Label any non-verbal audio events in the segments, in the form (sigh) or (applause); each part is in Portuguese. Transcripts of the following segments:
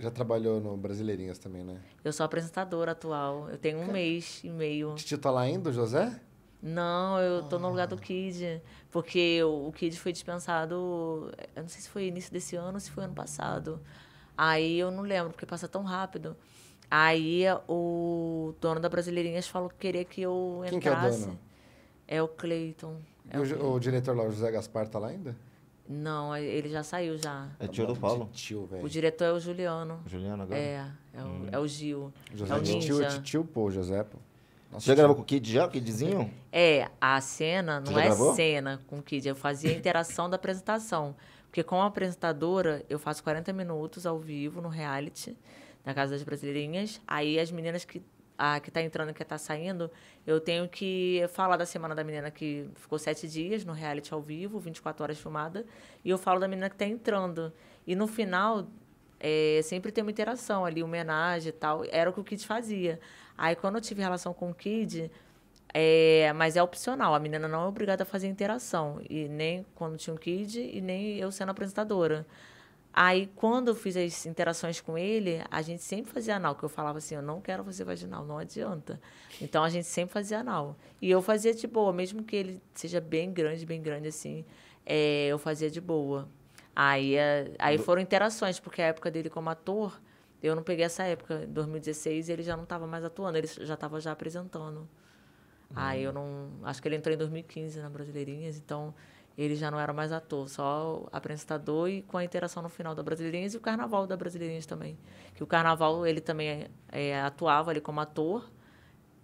Já trabalhou no Brasileirinhas também, né? Eu sou apresentadora atual. Eu tenho um mês e meio. Te titular tá ainda, José? Não, eu tô ah. no lugar do ah. Kid, porque o Kid foi dispensado, eu não sei se foi início desse ano ou se foi ano passado. Aí eu não lembro, porque passa tão rápido. Aí o dono da Brasileirinhas falou que queria que eu entrasse. Quem que é o dono? É o Cleiton. É o, o, o, diretor lá, o José Gaspar, tá lá ainda? Não, ele já saiu já. É tio do Paulo? Tio, o diretor é o Juliano. Juliano agora? É, é o, hum. é o Gil. José é o Tio, tio, pô, José, pô. Nossa, já gravou com o Kid já, o Kidzinho? É, a cena não é gravou? cena com o Kid. Eu fazia a interação da apresentação. Porque com a apresentadora, eu faço 40 minutos ao vivo no reality, na Casa das Brasileirinhas. Aí as meninas que a que está entrando e que está saindo, eu tenho que falar da semana da menina que ficou sete dias no reality ao vivo, 24 horas filmada, e eu falo da menina que está entrando. E no final, é, sempre tem uma interação ali, homenagem e tal. Era o que o Kid fazia. Aí quando eu tive relação com o Kid, é, mas é opcional, a menina não é obrigada a fazer interação. E nem quando tinha um Kid, e nem eu sendo apresentadora. Aí, quando eu fiz as interações com ele, a gente sempre fazia anal, que eu falava assim, eu não quero você vaginal, não adianta. Então, a gente sempre fazia anal. E eu fazia de boa, mesmo que ele seja bem grande, bem grande assim, é, eu fazia de boa. Aí, é, aí foram interações, porque a época dele como ator, eu não peguei essa época. Em 2016, ele já não estava mais atuando, ele já estava já apresentando. Uhum. Aí eu não. Acho que ele entrou em 2015 na Brasileirinhas, então ele já não era mais ator, só apresentador e com a interação no final da Brasileirinhas e o Carnaval da Brasileirinhas também. Que o Carnaval ele também é, é, atuava ali como ator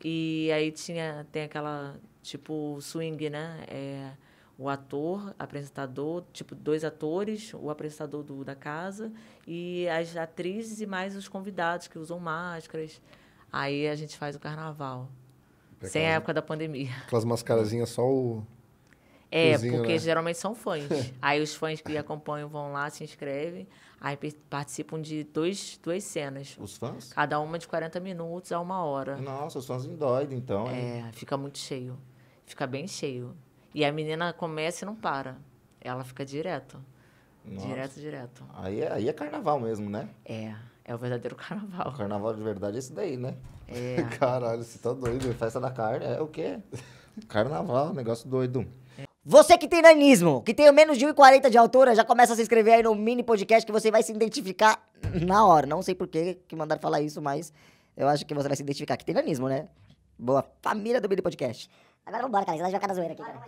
e aí tinha tem aquela tipo swing, né? É, o ator, apresentador, tipo dois atores, o apresentador do, da casa e as atrizes e mais os convidados que usam máscaras. Aí a gente faz o Carnaval. Sem a época da pandemia. Aquelas mascarazinhas só o é, Cozinha, porque né? geralmente são fãs. (laughs) aí os fãs que acompanham vão lá, se inscrevem, aí participam de dois, duas cenas. Os fãs? Cada uma de 40 minutos a uma hora. Nossa, os fãs endoidam, então. É, hein? fica muito cheio. Fica bem cheio. E a menina começa e não para. Ela fica direto. Nossa. Direto, direto. Aí é, aí é carnaval mesmo, né? É. É o verdadeiro (laughs) carnaval. O carnaval de verdade é esse daí, né? É. (laughs) Caralho, você tá doido. Festa da carne é o quê? Carnaval, negócio doido. É. Você que tem nanismo, que tem menos de 1,40 de altura, já começa a se inscrever aí no mini podcast que você vai se identificar na hora. Não sei por que mandaram falar isso, mas eu acho que você vai se identificar. Que tem nanismo, né? Boa família do mini podcast. Agora vambora, cara, senão vai jogar na zoeira aqui. Cara.